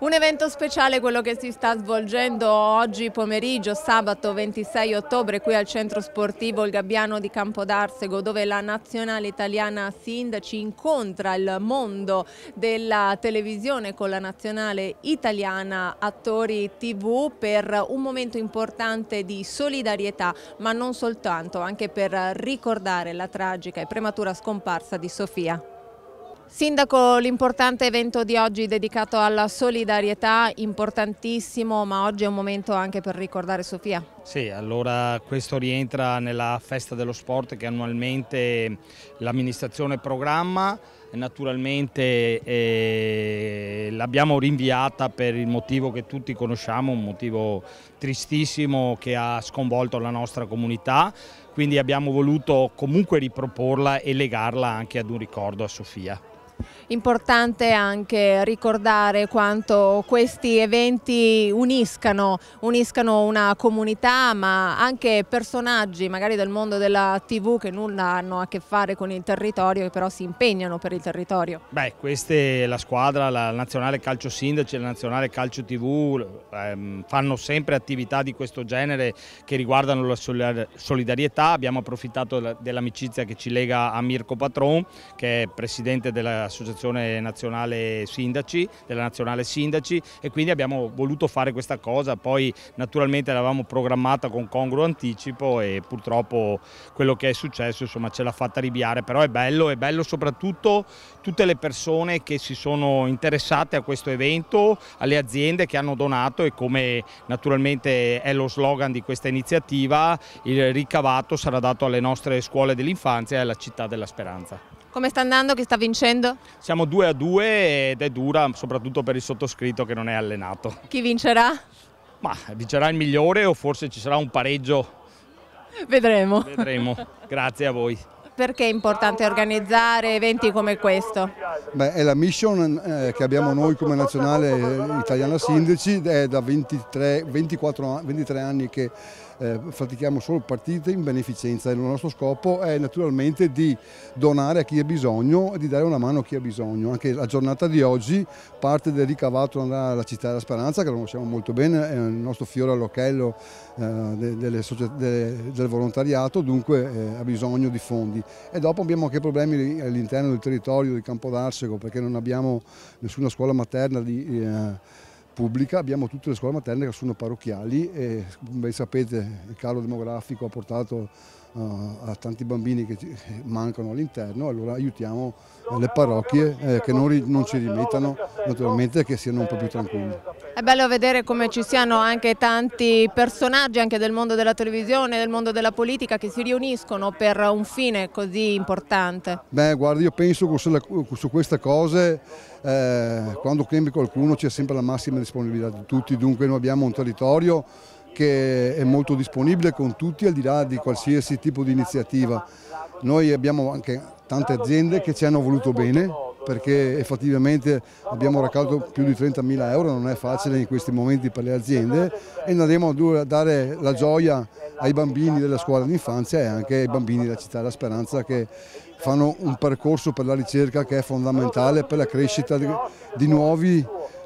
Un evento speciale quello che si sta svolgendo oggi pomeriggio, sabato 26 ottobre, qui al centro sportivo Il Gabbiano di Campodarsego, dove la nazionale italiana sindaci incontra il mondo della televisione con la nazionale italiana attori tv per un momento importante di solidarietà, ma non soltanto, anche per ricordare la tragica e prematura scomparsa di Sofia. Sindaco, l'importante evento di oggi dedicato alla solidarietà, importantissimo, ma oggi è un momento anche per ricordare Sofia. Sì, allora questo rientra nella festa dello sport che annualmente l'amministrazione programma, naturalmente eh, l'abbiamo rinviata per il motivo che tutti conosciamo, un motivo tristissimo che ha sconvolto la nostra comunità, quindi abbiamo voluto comunque riproporla e legarla anche ad un ricordo a Sofia. Importante anche ricordare quanto questi eventi uniscano, uniscano una comunità ma anche personaggi magari del mondo della tv che nulla hanno a che fare con il territorio che però si impegnano per il territorio. Beh, questa è la squadra, la nazionale calcio sindaci la nazionale calcio tv ehm, fanno sempre attività di questo genere che riguardano la solidarietà, abbiamo approfittato dell'amicizia che ci lega a Mirko Patron che è presidente della dell'Associazione Nazionale Sindaci, della Nazionale Sindaci e quindi abbiamo voluto fare questa cosa, poi naturalmente l'avevamo programmata con congruo anticipo e purtroppo quello che è successo insomma ce l'ha fatta ribiare, però è bello, è bello soprattutto tutte le persone che si sono interessate a questo evento, alle aziende che hanno donato e come naturalmente è lo slogan di questa iniziativa, il ricavato sarà dato alle nostre scuole dell'infanzia e alla città della speranza. Come sta andando? Chi sta vincendo? Siamo 2 a 2 ed è dura soprattutto per il sottoscritto che non è allenato. Chi vincerà? Ma vincerà il migliore o forse ci sarà un pareggio? Vedremo. Vedremo. Grazie a voi. Perché è importante organizzare eventi come questo? Beh, è la mission eh, che abbiamo noi come nazionale italiana Sindici, è da 23, 24, 23 anni che eh, pratichiamo solo partite in beneficenza e il nostro scopo è naturalmente di donare a chi ha bisogno e di dare una mano a chi ha bisogno. Anche la giornata di oggi parte del ricavato andrà alla città della Speranza che lo conosciamo molto bene, è il nostro fiore all'occhello eh, del volontariato, dunque eh, ha bisogno di fondi. E dopo abbiamo anche problemi all'interno del territorio di Campo d'Arsego perché non abbiamo nessuna scuola materna di... Eh, pubblica, abbiamo tutte le scuole materne che sono parrocchiali e come sapete il calo demografico ha portato uh, a tanti bambini che eh, mancano all'interno, allora aiutiamo eh, le parrocchie eh, che non, non ci rimettano naturalmente che siano un po' più tranquilli. È bello vedere come ci siano anche tanti personaggi anche del mondo della televisione, del mondo della politica che si riuniscono per un fine così importante. Beh, guarda, io penso che su queste cose eh, quando cambi qualcuno c'è sempre la massima disponibilità di tutti, dunque noi abbiamo un territorio che è molto disponibile con tutti al di là di qualsiasi tipo di iniziativa. Noi abbiamo anche tante aziende che ci hanno voluto bene, perché effettivamente abbiamo raccolto più di 30.000 euro, non è facile in questi momenti per le aziende e andremo a dare la gioia ai bambini della scuola d'infanzia e anche ai bambini della città della speranza che fanno un percorso per la ricerca che è fondamentale per la crescita di, nuovi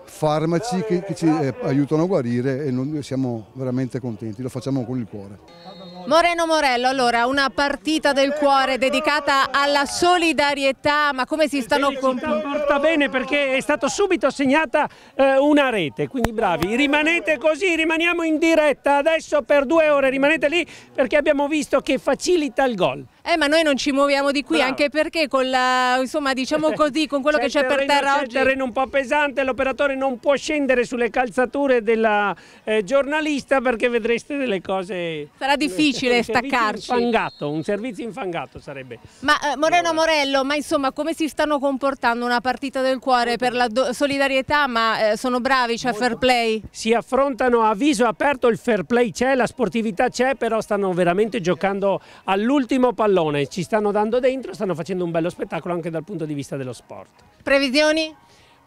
farmaci che, ci eh, aiutano a guarire e non, siamo veramente contenti, lo facciamo con il cuore. Moreno Morello, allora una partita del cuore dedicata alla solidarietà, ma come si stanno comportando? Porta bene perché è stata subito segnata eh, una rete, quindi bravi, rimanete così, rimaniamo in diretta adesso per due ore, rimanete lì perché abbiamo visto che facilita il gol. Eh, ma noi non ci muoviamo di qui, Bravo. anche perché con la, eh, insomma, diciamo così, con quello che c'è per terreno, terra oggi. C'è il terreno un po' pesante, l'operatore non può scendere sulle calzature della eh, giornalista perché vedreste delle cose... Sarà difficile un staccarci. Infangato, un servizio infangato sarebbe. Ma eh, Moreno Morello, ma insomma, come si stanno comportando una partita del cuore per la solidarietà, ma eh, sono bravi, c'è cioè fair play? Si affrontano a viso aperto, il fair play c'è, la sportività c'è, però stanno veramente giocando all'ultimo pallone pallone, ci stanno dando dentro, stanno facendo un bello spettacolo anche dal punto di vista dello sport. Previsioni?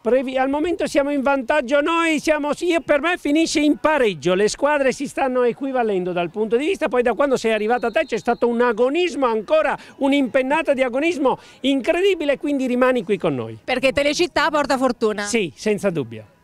Previ al momento siamo in vantaggio noi, siamo, io, per me finisce in pareggio, le squadre si stanno equivalendo dal punto di vista, poi da quando sei arrivata a te c'è stato un agonismo ancora, un'impennata di agonismo incredibile, quindi rimani qui con noi. Perché Telecittà porta fortuna? Sì, senza dubbio.